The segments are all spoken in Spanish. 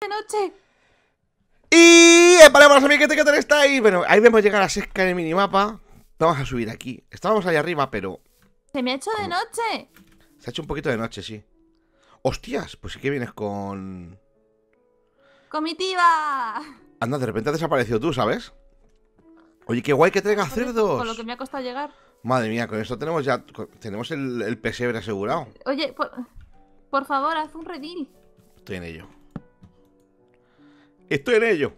de noche. Y para amigos, ¿qué está ahí Bueno, ahí vemos llegar a Sesca en el minimapa. Vamos a subir aquí. Estábamos ahí arriba, pero... Se me ha hecho de noche. Se ha hecho un poquito de noche, sí. Hostias, pues sí que vienes con... ¡Comitiva! Anda, de repente has desaparecido tú, ¿sabes? Oye, qué guay que traiga cerdos. Con lo que me ha costado llegar. Madre mía, con esto tenemos ya... tenemos el, el, asegurado. Oye, por, por favor, haz un redil. Estoy en ello. Estoy en ello.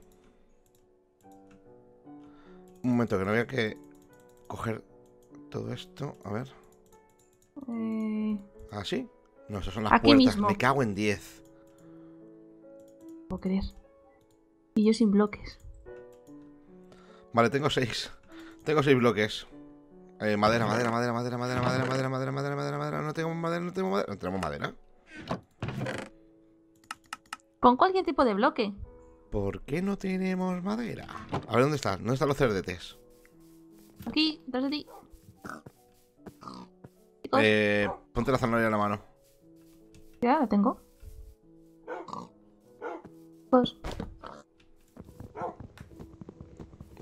Un momento, que no había que coger todo esto. A ver. Eh. ¿Ah, sí? No, esas son las Aquí puertas. Mismo. Me cago en 10. No puedo creer. Y yo sin bloques. Vale, tengo 6. Tengo 6 bloques. Eh, madera, madera, madera, madera, madera, madera, madera, madera, madera, madera, madera. No tengo madera, no tengo madera. No tenemos madera. ¿Con cualquier tipo de bloque? ¿Por qué no tenemos madera? A ver, ¿dónde están? ¿Dónde están los cerdetes? Aquí, detrás de ti. Eh, ponte la zanahoria en la mano. Ya, la tengo. Pues.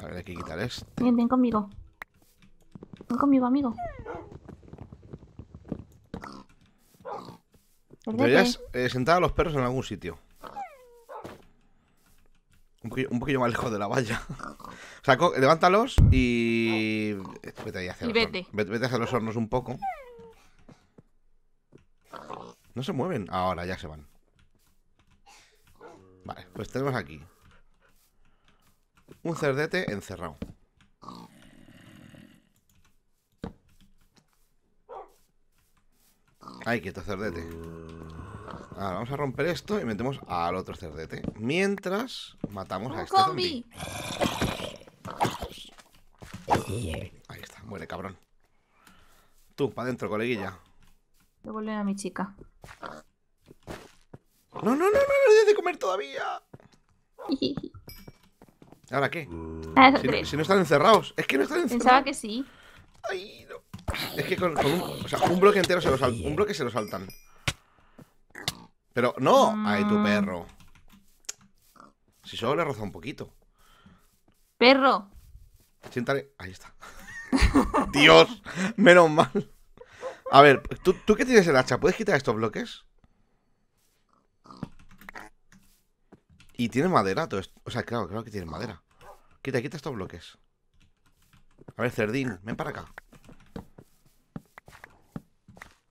A ver, hay que quitar este. Ven, conmigo. Ven conmigo, amigo. Deberías eh, sentar a los perros en algún sitio. Un poquillo, más lejos de la valla. Ah, o levántalos y. Vete ahí hacia los Hornos. los hornos un poco. No se mueven. Ahora ya se van. Vale, pues tenemos aquí un cerdete encerrado. Ay, quieto cerdete. Ahora vamos a romper esto y metemos al otro cerdete. Mientras matamos a este zombie. Ahí está, muere cabrón. Tú, para adentro, coleguilla. Voy a mi chica. No, no, no, no, no no, de comer todavía. ¿Ahora qué? Ah, si no, están encerrados. Es que no están encerrados. Pensaba que sí. Ay, no. Es que con, un, bloque entero se los Un bloque se lo saltan. Pero no, ay tu mm. perro. Si solo le rozó un poquito. Perro. Siéntale. Ahí está. Dios, menos mal. A ver, ¿tú, ¿tú qué tienes el hacha? ¿Puedes quitar estos bloques? Y tiene madera todo esto. O sea, claro, claro que tiene madera. Quita, quita estos bloques. A ver, cerdín, ven para acá.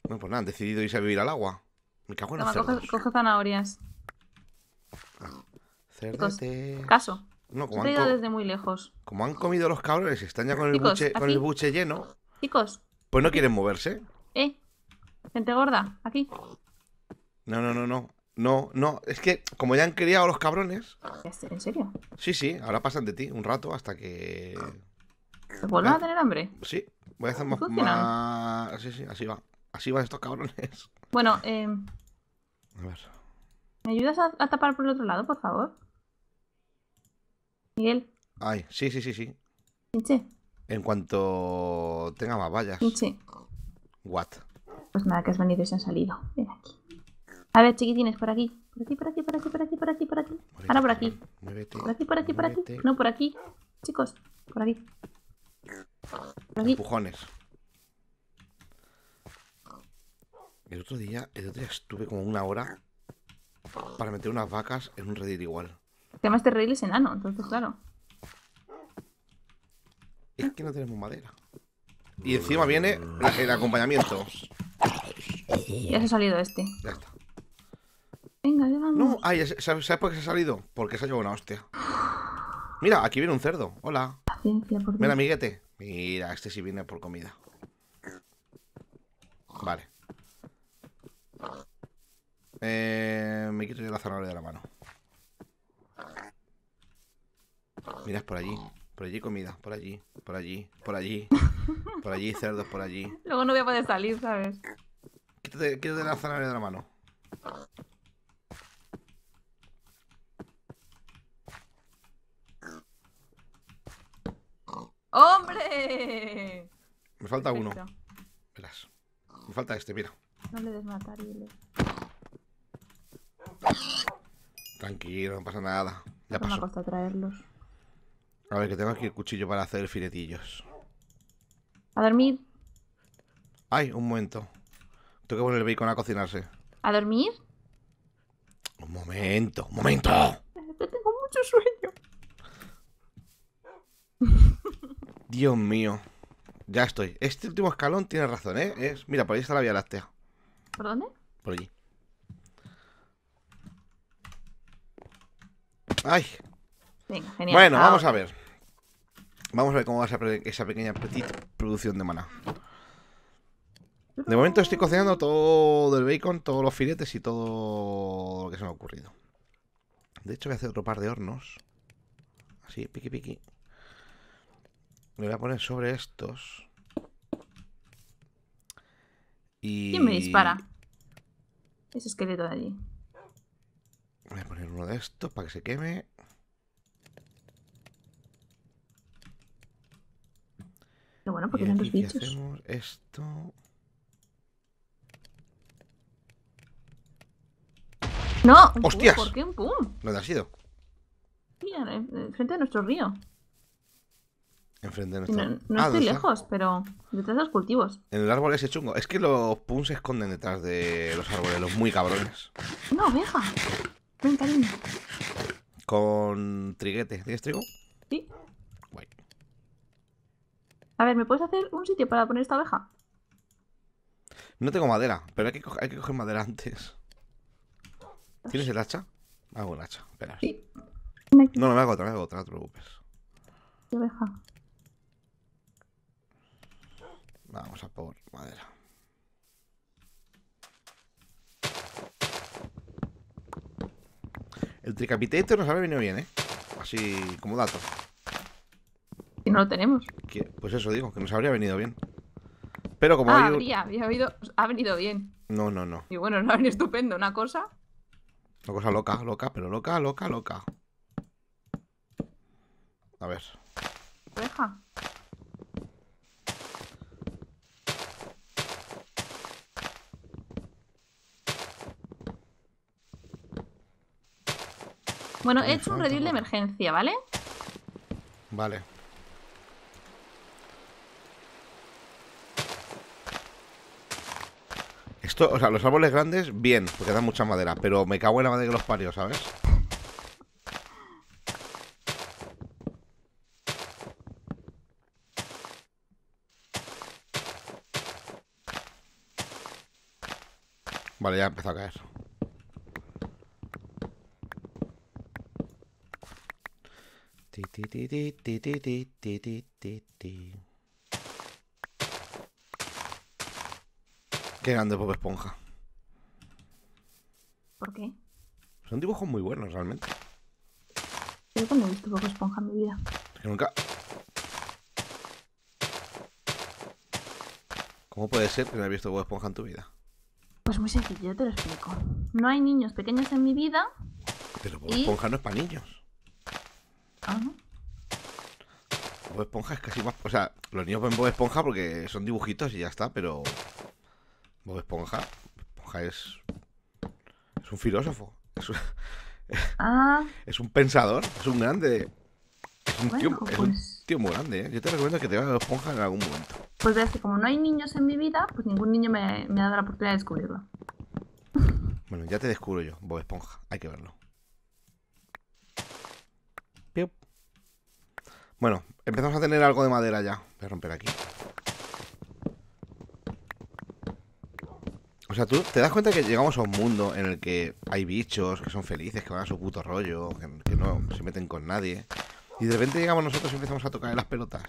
No, pues nada, han decidido irse a vivir al agua. Me cago en Toma, los coge, zanahorias. Ah, caso. No, como desde muy lejos. Como han comido los cabrones y están ya con el, buche, con el lleno. Chicos. Pues no quieren moverse. Eh. Gente gorda, aquí. No, no, no, no. No, no. Es que como ya han criado los cabrones. ¿En serio? Sí, sí. Ahora pasan de ti un rato hasta que. ¿Vuelven a ¿Eh? tener hambre? Sí. Voy a hacer más, más. Sí, sí, así va. Así van estos cabrones. Bueno, eh... A ver. ¿Me ayudas a, tapar por el otro lado, por favor? Miguel. Ay, sí, sí, sí, sí. Pinche. En cuanto tenga más vallas. Pinche. What? Pues nada, que has venido y se han salido. Ven aquí. A ver, chiquitines, por aquí. Por aquí, por aquí, por aquí, por aquí, por aquí, por aquí. Ahora por aquí. por aquí, por aquí, por aquí. No, por aquí. Chicos, por aquí. Por aquí. Empujones. El otro día, el otro día estuve como una hora para meter unas vacas en un redil igual. Además este redil es enano, entonces claro. Es que no tenemos madera. Y encima viene el acompañamiento. Ya se ha salido este. Ya está. Venga, ¿sabes, por qué se ha salido? Porque se ha llevado una hostia. Mira, aquí viene un cerdo. Hola. Mira, amiguete. Mira, este sí viene por comida. Eh, me quito yo la zanahoria de la mano. es por allí. Por allí comida, por allí, por allí, por allí, por allí cerdos, por allí. Luego no voy a poder salir, ¿sabes? Quítate, de la zanahoria de la mano. ¡Hombre! Me falta uno. Verás. Me falta este, mira. No le des Tranquilo, no pasa nada. Ya pasó. traerlos. A ver, que tengo aquí el cuchillo para hacer filetillos. A dormir. Ay, un momento. Tengo que poner el bacon a cocinarse. ¿A dormir? Un momento, un momento. tengo mucho sueño. Dios mío. Ya estoy. Este último escalón tiene razón, ¿eh? Mira, por ahí está la Vía Láctea. ¿Por dónde? Por allí. Ay. Venga, Bueno, vamos a ver. Vamos a ver cómo va esa, esa pequeña petit producción de maná. De momento estoy cocinando todo el bacon, todos los filetes y todo lo que se me ha ocurrido. De hecho, voy a hacer otro par de hornos. Así, piqui piqui. Me voy a poner sobre estos. Y... ¿Quién me dispara? Ese esqueleto de allí. Voy a poner uno de estos para que se queme. Pero bueno, porque los bichos. hacemos esto. ¡No! ¡Hostias! ¿Por qué un pum? ¿Dónde ha sido? Mira, eh, enfrente de nuestro río. Enfrente de nuestro No, no ah, estoy lejos, pero detrás de los cultivos. En el árbol ese chungo. Es que los pum se esconden detrás de los árboles, los muy cabrones. No, vieja. Con triguete. ¿Tienes trigo? Sí. Guay. A ver, ¿me puedes hacer un sitio para poner esta abeja? No tengo madera, pero hay que, coger, madera antes. ¿Tienes el hacha? Hago el hacha, espera. No, no me hago otra, me hago otra, no te preocupes. Vamos a por madera. El Tricapitator nos habría venido bien, ¿eh? Así como dato. Si no lo tenemos. Pues eso digo, que nos habría venido bien. Pero como. Ah, había ha venido bien. No, no, no. Y bueno, no ha venido estupendo, una cosa. Una cosa loca, loca, pero loca, loca, loca. A ver. Deja. Bueno, he hecho un redil de emergencia, ¿vale? Vale. Esto, o sea, los árboles grandes, bien, porque dan mucha madera, pero me cago en la madre que los parió, ¿sabes? Vale, ya empezó a caer. Qué grande Bob Esponja. ¿Por qué? Pues son dibujos muy buenos realmente. Yo he visto Bob Esponja en mi vida. nunca. ¿Cómo puede ser que no hayas visto Bob Esponja en tu vida? Pues muy sencillo, ya te lo explico. No hay niños pequeños en mi vida. Pero Bob Esponja no es para niños. Ah, no. Bob Esponja es casi más. O sea, los niños ven Bob Esponja porque son dibujitos y ya está, pero. Bob Esponja. es. Es un filósofo. Ah. Es un, pensador. Es un grande. Es un, tío, pues muy grande, ¿eh? Yo te recomiendo que te a Bob Esponja en algún momento. Pues veas que como no hay niños en mi vida, pues ningún niño me, me ha dado la oportunidad de descubrirlo. Bueno, ya te descubro yo, Bob Esponja. Hay que verlo. Bueno, Empezamos a tener algo de madera ya. Voy a romper aquí. O sea, tú te das cuenta que llegamos a un mundo en el que hay bichos que son felices, que van a su puto rollo, que, no se meten con nadie. Y de repente llegamos nosotros y empezamos a tocar las pelotas.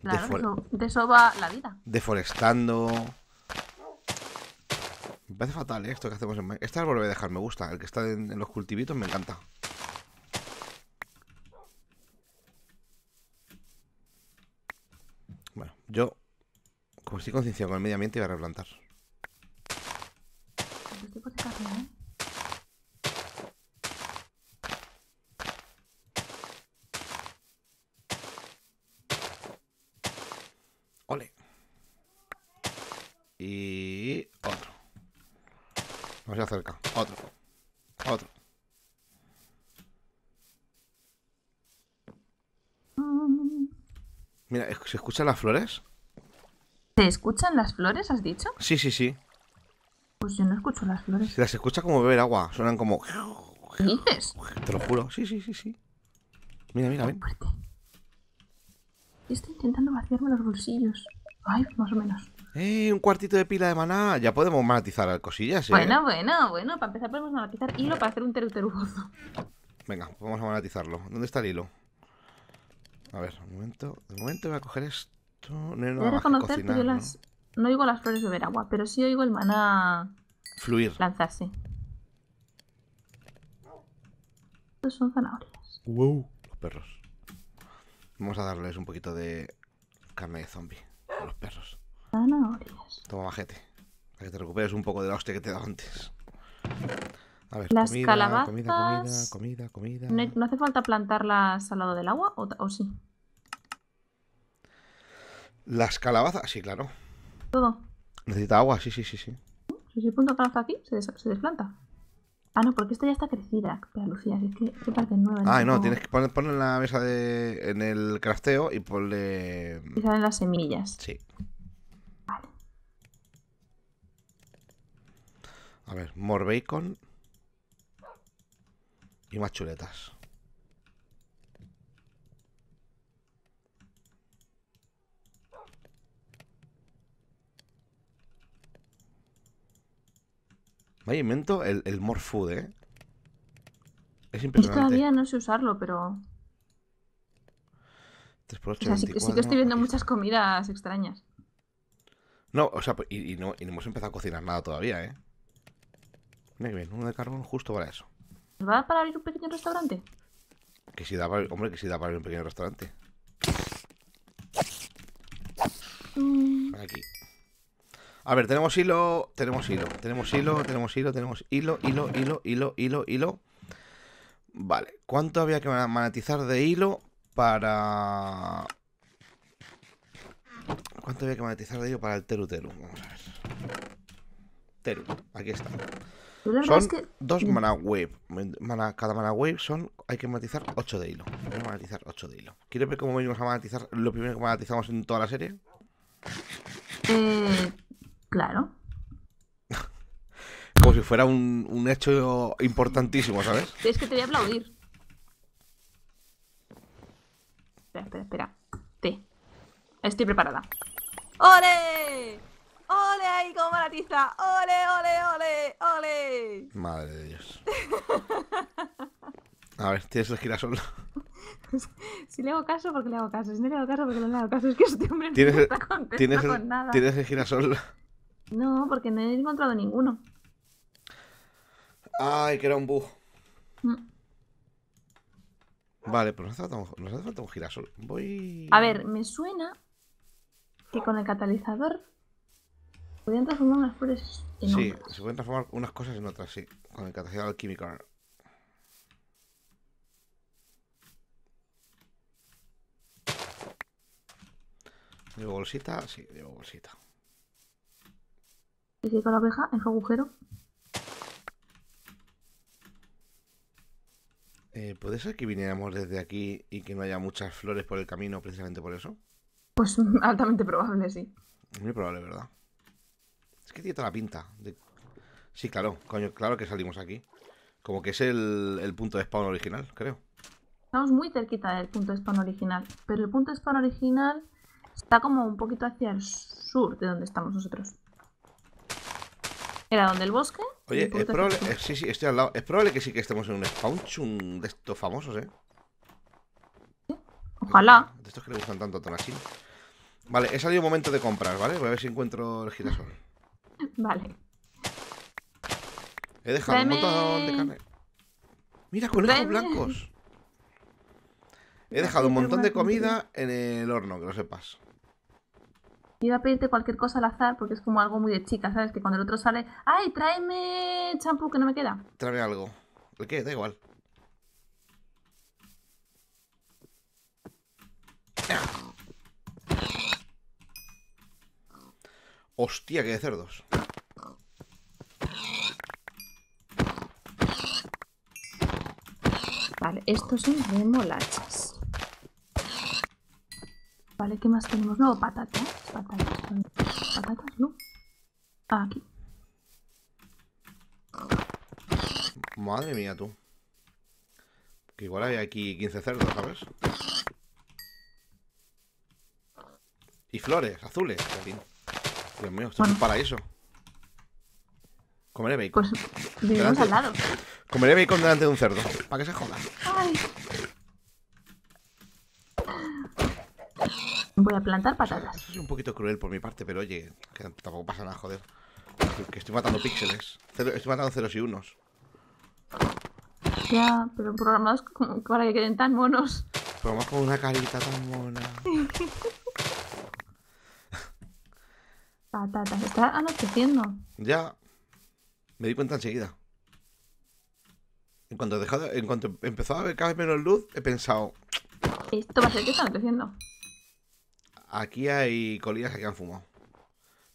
Claro, de eso va la vida. Deforestando. Me parece fatal eh, esto que hacemos en... Este árbol voy a dejar, me gusta. El que está en, en los cultivitos me encanta. Pues sí, conciencia, con el medio ambiente, va a replantar. ¿eh? Ole. Y otro. Vamos a acercar. Otro. Otro. Mm. Mira, ¿se escuchan las flores? ¿Se escuchan las flores, has dicho? Sí, sí, sí. Pues yo no escucho las flores. Se las escucha como beber agua. Suenan como. ¿Qué dices? Te lo juro. Sí, sí, sí, sí. Mira, mira, ven. Estoy intentando vaciarme los bolsillos. Ay, más o menos. ¡Eh! Un cuartito de pila de maná. Ya podemos monetizar cosillas, ¿eh? Bueno, bueno, bueno. Para empezar podemos matizar hilo para hacer un teruterugozo. Venga, vamos a matizarlo. ¿Dónde está el hilo? A ver, un momento. De momento voy a coger esto no reconocer que, yo oigo las flores beber agua, pero sí oigo el maná. Fluir. Lanzarse. Estos son zanahorias. Wow, los perros. Vamos a darles un poquito de carne de zombie a los perros. Zanahorias. Toma, majete. Para que te recuperes un poco de la hostia que te he dado antes. A ver, las comida, calabazas. Comida, comida, comida, ¿No, hace falta plantarlas al lado del agua o sí? Las calabazas, sí, claro. Todo. Necesita agua, sí, sí, sí, sí. Si se punto aquí, se, desplanta. Ah, no, porque esta ya está crecida. Pero Lucía, es que qué parte nueva. Ah, no, tienes que poner, poner, en la mesa de. en el crafteo y ponle. Y salen las semillas. Sí. Vale. A ver, more bacon. Y más chuletas. Vaya invento el, el more food, ¿eh? Es impresionante. Yo todavía no sé usarlo, pero... sí, que estoy viendo muchas comidas extrañas. No, o sea, pues, y, no, hemos empezado a cocinar nada todavía, ¿eh? Mira que bien, uno de carbón justo para eso. ¿Va a para abrir un pequeño restaurante? Que si da para, hombre, que si da para abrir un pequeño restaurante. Mm. Aquí. A ver, tenemos hilo, tenemos hilo, tenemos hilo, tenemos hilo, tenemos hilo, hilo, hilo, hilo, hilo, hilo. Vale, ¿cuánto había que manatizar de hilo para... ¿Cuánto había que manatizar de hilo para el Teru Teru? Vamos a ver. Teru, aquí está. Son dos mm. mana wave. cada mana wave son. Hay que manatizar 8 de hilo. Hay que manatizar 8 de hilo. ¿Quieres ver cómo venimos a manatizar lo primero que manatizamos en toda la serie? Mmm... Claro. Como si fuera un, un hecho importantísimo, ¿sabes? Es que te voy a aplaudir. Espera, espera, espera. Te. Estoy preparada. ¡Ole! ¡Ole ahí como la tiza! ¡Ole, ole, ole! ¡Ole! Madre de Dios. A ver, tienes el girasol. Pues, si le hago caso, porque le hago caso. Si no le hago caso, porque no le hago caso. Es que este hombre no está ¿tienes con nada. ¿Tienes el girasol? No, porque no he encontrado ninguno. Ay, que era un bug. Mm. Vale, pues nos hace, falta un, girasol. Voy. A ver, me suena que con el catalizador podían transformar unas flores en otras Sí, se pueden transformar unas cosas en otras, sí. Con el catalizador químico. ¿Llevo bolsita? Sí, llevo bolsita. Y la abeja? en agujero. Eh, ¿Puede ser que viniéramos desde aquí y que no haya muchas flores por el camino precisamente por eso? Pues mm, altamente probable, sí. Muy probable, ¿verdad? Es que tiene toda la pinta. Sí, claro, coño, claro que salimos aquí. Como que es el, el punto de spawn original, creo. Estamos muy cerquita del punto de spawn original, pero el punto de spawn original está como un poquito hacia el sur de donde estamos nosotros. ¿Era donde el bosque? Oye, es probable. Eh, sí, sí, estoy al lado. Es probable que sí que estemos en un spawn de estos famosos, ¿eh? Ojalá. De estos que le gustan tanto a Vale, he salido un momento de comprar, ¿vale? Voy a ver si encuentro el girasol. vale. He dejado un montón de carne. Mira, con ojos blancos. He dejado un montón de comida en el horno, que lo sepas iba a pedirte cualquier cosa al azar porque es como algo muy de chica, ¿sabes? Que cuando el otro sale, ¡ay, tráeme champú que no me queda! Tráeme algo. ¿El qué? Da igual. Hostia, que de cerdos. Vale, estos son de molachas. Vale, ¿qué más tenemos? No, patatas. Patatas, patatas ¿no? Ah, aquí. Madre mía, tú. Que igual hay aquí 15 cerdos, ¿sabes? Y flores, azules. Dios mío, esto es un paraíso. Comeré bacon. Pues vivimos al lado. Comeré bacon delante de un cerdo. ¿Para que se joda? Ay. Voy a plantar patatas. Eso es un poquito cruel por mi parte, pero oye, que tampoco pasa nada, joder. Que estoy matando píxeles. estoy matando ceros y unos. Ya, pero programados para que queden tan monos. Programados con una carita tan mona. Patatas, está anocheciendo. Ya. Me di cuenta enseguida. En cuanto, dejado, en cuanto empezó a haber cada vez menos luz, he pensado. Esto va a ser que está anocheciendo. Aquí hay colinas que han fumado.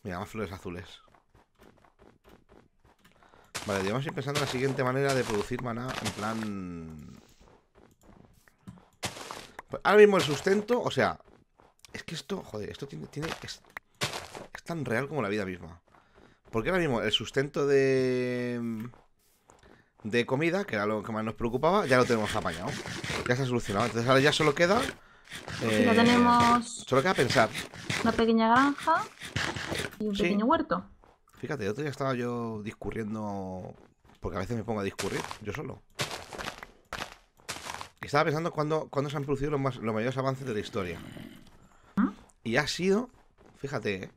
Mira, más flores azules. Vale, debemos ir pensando en la siguiente manera de producir maná en plan... Pues ahora mismo el sustento, o sea... Es que esto, joder, esto tiene... tiene es, es tan real como la vida misma. Porque ahora mismo el sustento de... De comida, que era lo que más nos preocupaba, ya lo tenemos apañado. Ya se ha solucionado. Entonces ahora ya solo queda ya eh, tenemos. Solo queda pensar. Una pequeña granja y un pequeño huerto. Fíjate, el otro día estaba yo discurriendo. Porque a veces me pongo a discurrir, yo solo. Y Estaba pensando cuándo, se han producido los, los mayores avances de la historia. ¿Mm? Y ha sido. Fíjate, ¿eh?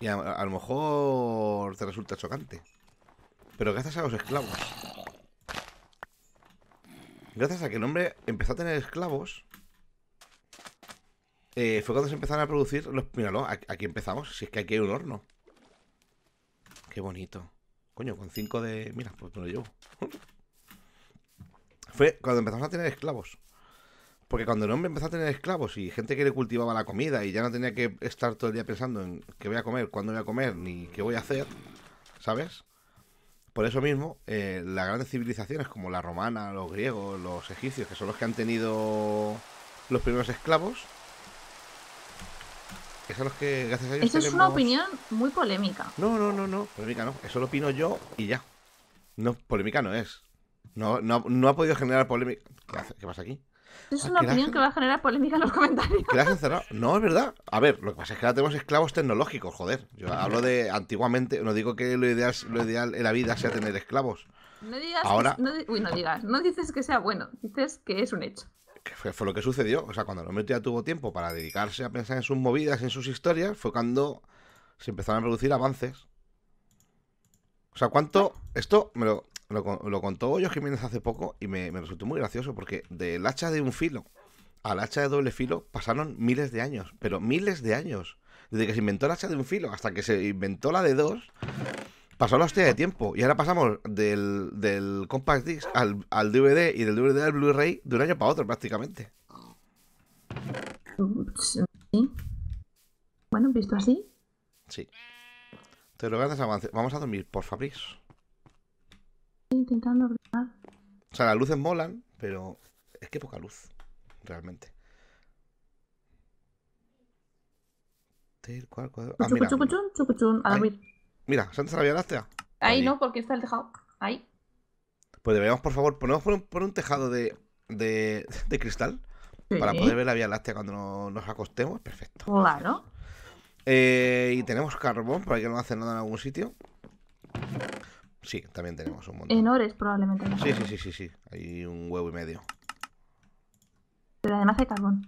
Y a, lo mejor te resulta chocante. Pero gracias a los esclavos. Gracias a que el hombre empezó a tener esclavos, eh, fue cuando se empezaron a producir los... Míralo, aquí empezamos, si es que aquí hay un horno. Qué bonito. Coño, con cinco de... Mira, pues me lo llevo. fue cuando empezamos a tener esclavos. Porque cuando el hombre empezó a tener esclavos y gente que le cultivaba la comida y ya no tenía que estar todo el día pensando en qué voy a comer, cuándo voy a comer, ni qué voy a hacer, ¿sabes? Por eso mismo, eh, las grandes civilizaciones como la romana, los griegos, los egipcios, que son los que han tenido los primeros esclavos, es es una opinión muy polémica. No, no, no, no. Polémica no. Eso lo opino yo y ya. No, polémica no es. No, no, ha podido generar polémica. ¿Qué, pasa aquí? Es ah, una opinión que va a generar polémica en los comentarios. ¿Qué encerrado? No, es verdad. A ver, lo que pasa es que ahora tenemos esclavos tecnológicos, joder. Yo hablo de antiguamente, no digo que lo ideal, lo ideal en la vida sea tener esclavos. No digas, no digas, no dices que sea bueno, dices que es un hecho que fue, lo que sucedió. O sea, cuando hombre ya tuvo tiempo para dedicarse a pensar en sus movidas, en sus historias, fue cuando se empezaron a producir avances. O sea, ¿cuánto? Esto me lo, contó yo Jiménez hace poco y me, me, resultó muy gracioso porque del hacha de un filo al hacha de doble filo pasaron miles de años, pero miles de años. Desde que se inventó el hacha de un filo hasta que se inventó la de dos, pasó la hostia de tiempo. Y ahora pasamos del, del Compact Disc al, DVD y del DVD al Blu-ray de un año para otro, prácticamente. Bueno, visto así. Sí. Te lo ganas avance. Vamos a dormir, por favor. Estoy Intentando ordenar. O sea, las luces molan, pero es que poca luz, realmente. Ah, mira. Chucuchun, chucuchun, a dormir. Mira, se la Vía Láctea. Ahí, no, porque está el tejado. Ahí. Pues deberíamos, por favor, ponemos por un, tejado de, cristal para poder ver la Vía Láctea cuando nos acostemos. Perfecto. Claro. Eh, y tenemos carbón, para que no hacen nada en algún sitio. Sí, también tenemos un montón. En probablemente. sí, sí, sí, sí, sí. Hay un huevo y medio. Pero además hay carbón.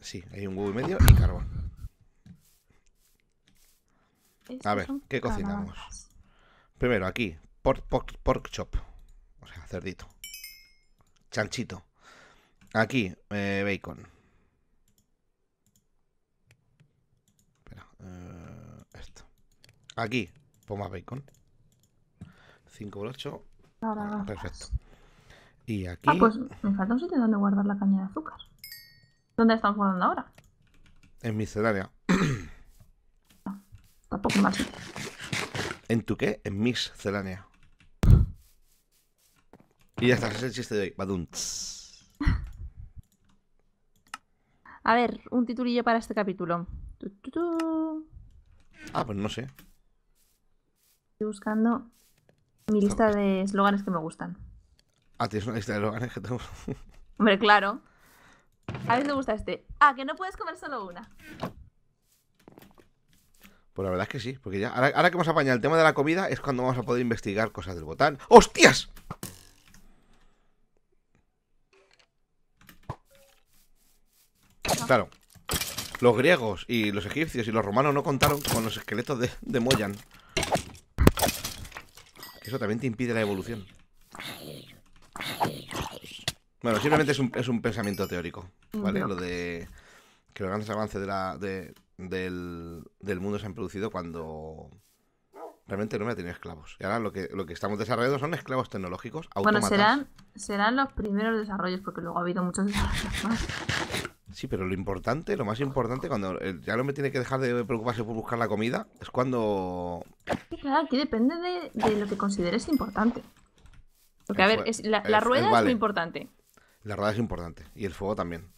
Sí, hay un huevo y medio y carbón a ver, ¿qué cocinamos? Primero, aquí, pork, chop. O sea, cerdito. Chanchito. Aquí, eh, bacon. Espera, eh, esto. Aquí, pongo más bacon. 5 por 8. Perfecto. Y aquí. Ah, pues me falta un sitio donde guardar la caña de azúcar. ¿Dónde estamos guardando ahora? En mi escenario Tampoco más ¿En tu qué? En Miss Celania. Y ya está, es el chiste de hoy. A ver, un titulillo para este capítulo. Ah, pues no sé. Estoy buscando mi lista de eslóganes que me gustan. Ah, tienes una lista de eslóganes que tengo. Hombre, claro. A ver si te gusta este. Ah, que no puedes comer solo una. Pues la verdad es que sí, porque ya, ahora, ahora que hemos apañado el tema de la comida, es cuando vamos a poder investigar cosas del botán. ¡Hostias! Claro, los griegos y los egipcios y los romanos no contaron con los esqueletos de, Moyan. Eso también te impide la evolución. Bueno, simplemente es un, pensamiento teórico, ¿vale? Lo de que los grandes avances de la, del, mundo se han producido cuando realmente no me ha tenido esclavos. Y ahora lo que, lo que estamos desarrollando son esclavos tecnológicos. Bueno, serán, serán los primeros desarrollos, porque luego ha habido muchos desarrollos más. Sí, pero lo importante, lo más importante, cuando ya no me tiene que dejar de preocuparse por buscar la comida, es cuando. Claro, aquí depende de, lo que consideres importante. Porque, a ver, la, rueda es muy importante. La rueda es importante. Y el fuego también.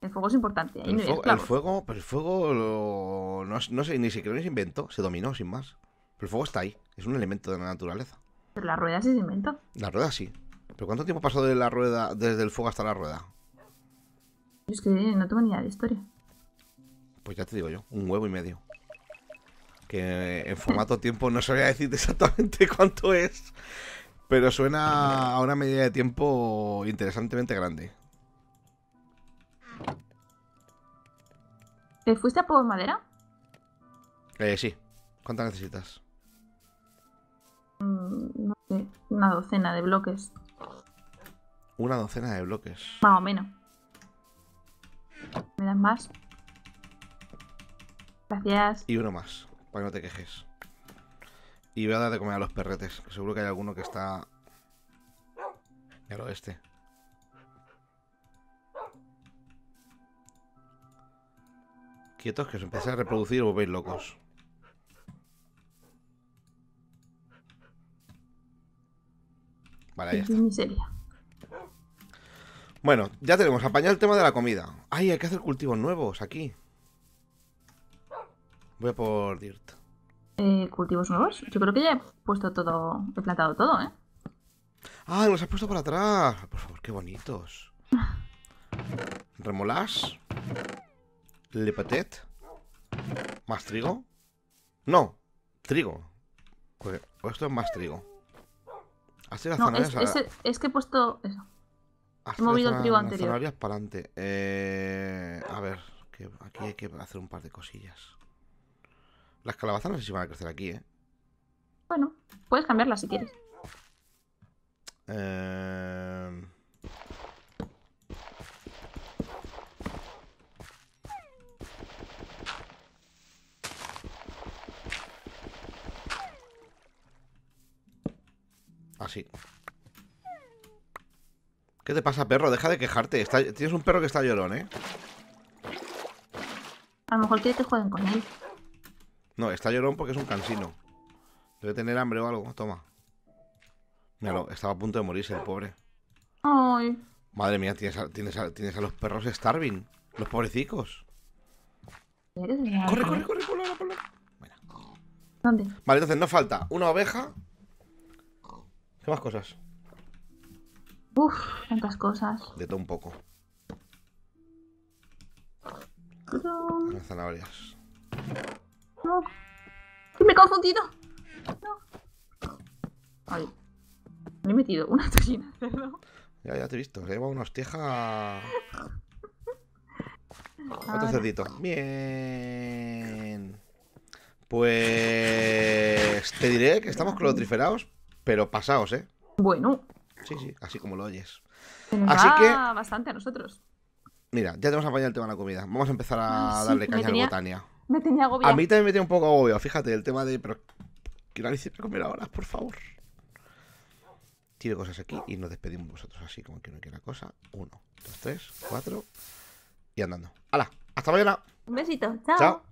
El fuego es importante. el, fuego, pero el fuego no, sé, ni siquiera se inventó, se dominó sin más. Pero el fuego está ahí, es un elemento de la naturaleza. Pero la rueda sí se inventó. La rueda sí. ¿Pero cuánto tiempo pasó de la rueda, desde el fuego hasta la rueda? Es que no tengo ni idea de historia. Pues ya te digo yo, un huevo y medio. Que en formato tiempo no sabría decir exactamente cuánto es, pero suena a una medida de tiempo interesantemente grande. ¿Te fuiste a por madera? Eh, sí. ¿Cuántas necesitas? Mm, no sé, una docena de bloques. Una docena de bloques. Más o menos. ¿Me das más? Gracias. Y uno más, para que no te quejes. Y voy a dar de comer a los perretes, seguro que hay alguno que está... Al oeste. Quietos, que os empecéis a reproducir vos veis locos. Vale, ahí está. Miseria. Bueno, ya tenemos apañado el tema de la comida. ¡Ay, hay que hacer cultivos nuevos aquí! Voy a por Dirt. Eh, ¿Cultivos nuevos? Yo creo que ya he puesto todo, he plantado todo, ¿eh? ¡Ah, los has puesto para atrás! Por favor, qué bonitos. Remolás... Le patet. ¿Más trigo? No, trigo. Pues, pues esto es más trigo. Hace las no, Es, es, que he puesto eso. he movido el trigo anterior. para adelante. Eh, a ver, aquí hay que hacer un par de cosillas. Las calabazas no sé si van a crecer aquí, ¿eh? Bueno, puedes cambiarlas si quieres. Eh... ¿Qué te pasa, perro? Deja de quejarte. Tienes un perro que está llorón, ¿eh? A lo mejor que te jueguen con él. No, está llorón porque es un cansino. Debe tener hambre o algo. Toma. Míralo, estaba a punto de morirse el pobre. Ay. Madre mía, tienes a, los perros starving. Los pobrecicos. Corre, corre, corre, corre, corre. ¿Dónde? Vale, entonces no falta una oveja, más cosas? Uf, tantas cosas. De todo un poco. Las zanahorias. No. Me he confundido. No. Ay. Me he metido una tollina de cerdo. Ya, ya te he visto. Se lleva una hostieja. Otro cerdito. Bien. Pues te diré que estamos clotriferados pero pasaos, ¿eh? Bueno. Sí, sí, así como lo oyes. así que... bastante a nosotros. Mira, ya tenemos apañado el tema de la comida. Vamos a empezar a ah, darle caña a la botania. Me tenía agobiado. A mí también me tenía un poco agobiado, fíjate, el tema de... Pero quiero decir a comer ahora, por favor. Tiro cosas aquí y nos despedimos vosotros así, como que no quiera cosa. Uno, dos, tres, cuatro y andando. ¡Hala! ¡Hasta mañana! Un besito. Chao.